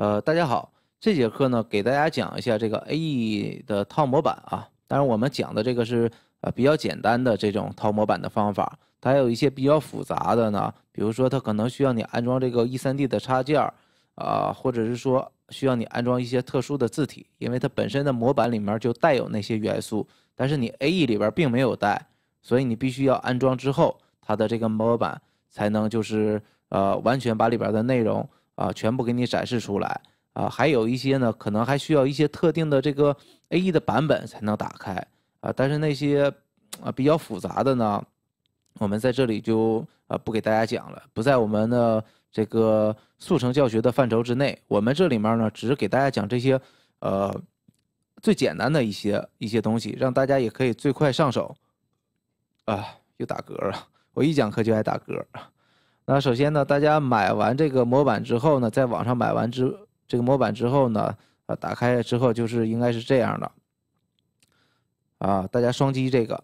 呃，大家好，这节课呢，给大家讲一下这个 A E 的套模板啊。当然，我们讲的这个是呃比较简单的这种套模板的方法。它有一些比较复杂的呢，比如说它可能需要你安装这个 E 三 D 的插件儿啊，或者是说需要你安装一些特殊的字体，因为它本身的模板里面就带有那些元素，但是你 A E 里边并没有带，所以你必须要安装之后，它的这个模板才能就是呃完全把里边的内容。啊，全部给你展示出来啊！还有一些呢，可能还需要一些特定的这个 A E 的版本才能打开啊。但是那些啊比较复杂的呢，我们在这里就啊不给大家讲了，不在我们的这个速成教学的范畴之内。我们这里面呢，只是给大家讲这些呃最简单的一些一些东西，让大家也可以最快上手。啊，又打嗝了，我一讲课就爱打嗝。那首先呢，大家买完这个模板之后呢，在网上买完之这个模板之后呢，啊，打开之后就是应该是这样的，啊，大家双击这个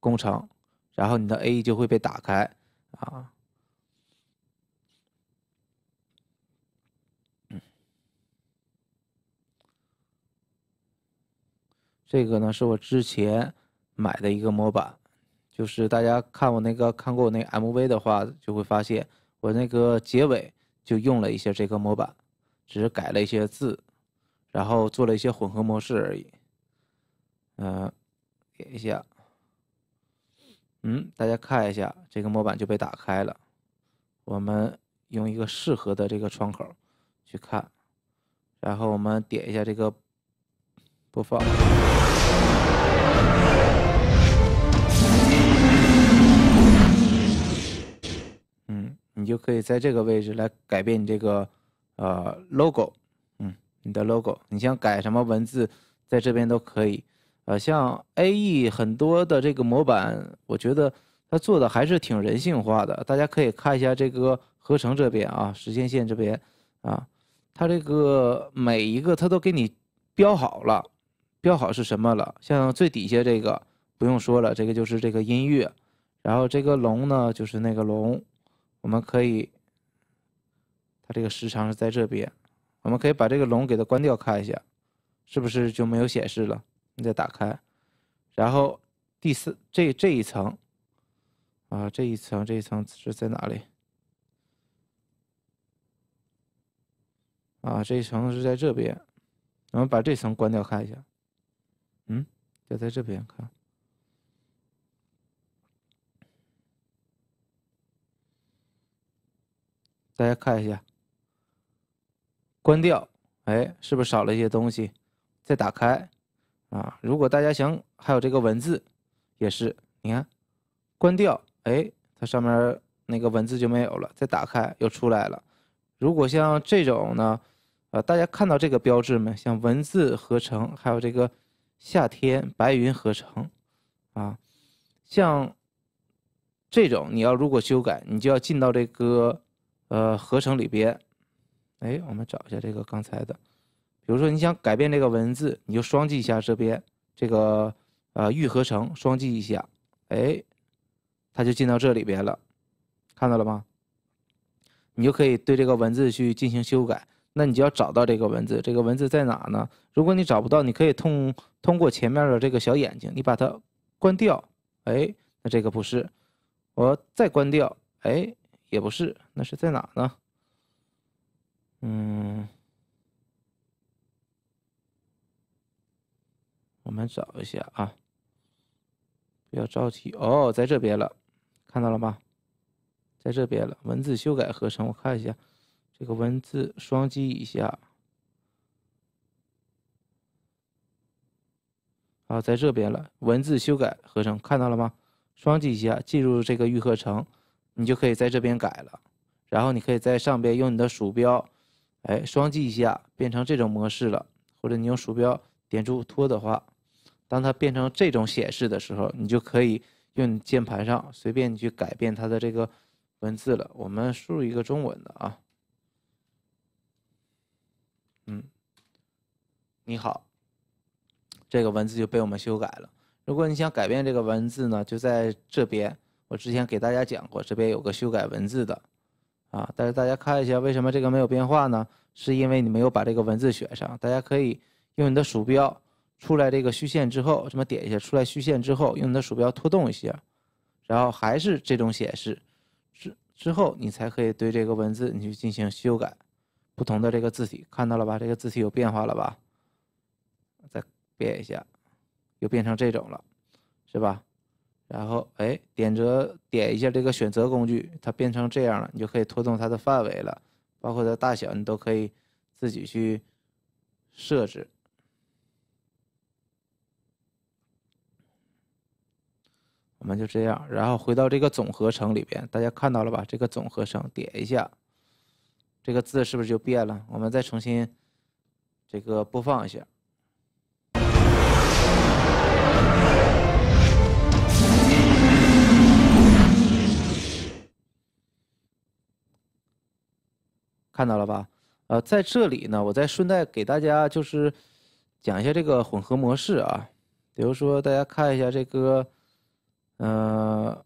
工程，然后你的 AE 就会被打开，啊，这个呢是我之前买的一个模板。就是大家看我那个看过我那 M V 的话，就会发现我那个结尾就用了一些这个模板，只是改了一些字，然后做了一些混合模式而已。嗯，点一下，嗯，大家看一下这个模板就被打开了。我们用一个适合的这个窗口去看，然后我们点一下这个播放。可以在这个位置来改变你这个呃 logo，嗯，你的 logo，你想改什么文字，在这边都可以。呃，像 AE 很多的这个模板，我觉得它做的还是挺人性化的。大家可以看一下这个合成这边啊，时间线这边啊，它这个每一个它都给你标好了，标好是什么了。像最底下这个不用说了，这个就是这个音乐，然后这个龙呢就是那个龙。我们可以，它这个时长是在这边。我们可以把这个龙给它关掉，看一下是不是就没有显示了。你再打开，然后第四这这一层啊，这一层这一层是在哪里？啊，这一层是在这边。我们把这层关掉看一下，嗯，就在这边看。大家看一下，关掉，哎，是不是少了一些东西？再打开，啊，如果大家想，还有这个文字，也是，你看，关掉，哎，它上面那个文字就没有了，再打开又出来了。如果像这种呢，呃，大家看到这个标志没？像文字合成，还有这个夏天白云合成，啊，像这种你要如果修改，你就要进到这个。呃，合成里边，哎，我们找一下这个刚才的，比如说你想改变这个文字，你就双击一下这边这个呃预合成，双击一下，哎，它就进到这里边了，看到了吗？你就可以对这个文字去进行修改。那你就要找到这个文字，这个文字在哪呢？如果你找不到，你可以通通过前面的这个小眼睛，你把它关掉，哎，那这个不是，我再关掉，哎。也不是，那是在哪呢？嗯，我们找一下啊，不要着急哦，在这边了，看到了吗？在这边了。文字修改合成，我看一下，这个文字双击一下啊，在这边了。文字修改合成，看到了吗？双击一下，进入这个预合成。你就可以在这边改了，然后你可以在上边用你的鼠标，哎，双击一下变成这种模式了，或者你用鼠标点住拖的话，当它变成这种显示的时候，你就可以用键盘上随便你去改变它的这个文字了。我们输入一个中文的啊，嗯，你好，这个文字就被我们修改了。如果你想改变这个文字呢，就在这边。我之前给大家讲过，这边有个修改文字的啊，但是大家看一下，为什么这个没有变化呢？是因为你没有把这个文字选上。大家可以用你的鼠标出来这个虚线之后，这么点一下出来虚线之后，用你的鼠标拖动一下，然后还是这种显示，之之后你才可以对这个文字你去进行修改，不同的这个字体，看到了吧？这个字体有变化了吧？再变一下，又变成这种了，是吧？然后，哎，点着点一下这个选择工具，它变成这样了，你就可以拖动它的范围了，包括它大小，你都可以自己去设置。我们就这样，然后回到这个总合成里边，大家看到了吧？这个总合成点一下，这个字是不是就变了？我们再重新这个播放一下。看到了吧？呃，在这里呢，我再顺带给大家就是讲一下这个混合模式啊。比如说，大家看一下这个，呃，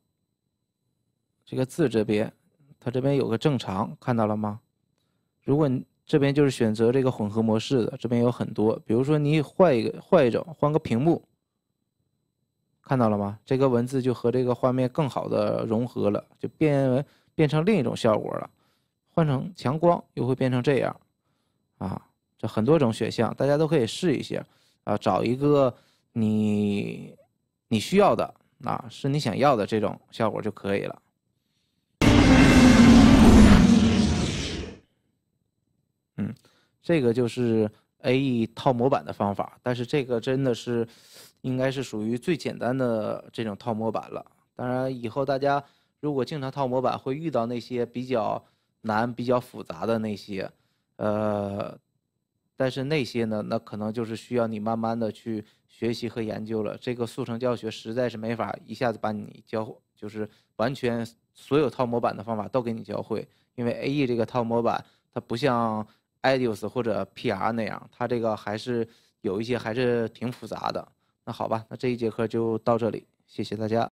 这个字这边，它这边有个正常，看到了吗？如果你这边就是选择这个混合模式的，这边有很多，比如说你换一个换一种换个屏幕，看到了吗？这个文字就和这个画面更好的融合了，就变变成另一种效果了。换成强光又会变成这样，啊，这很多种选项，大家都可以试一下，啊，找一个你你需要的啊，是你想要的这种效果就可以了。嗯，这个就是 A E 套模板的方法，但是这个真的是应该是属于最简单的这种套模板了。当然，以后大家如果经常套模板，会遇到那些比较。难比较复杂的那些，呃，但是那些呢，那可能就是需要你慢慢的去学习和研究了。这个速成教学实在是没法一下子把你教，就是完全所有套模板的方法都给你教会。因为 A E 这个套模板，它不像 iDus 或者 P R 那样，它这个还是有一些还是挺复杂的。那好吧，那这一节课就到这里，谢谢大家。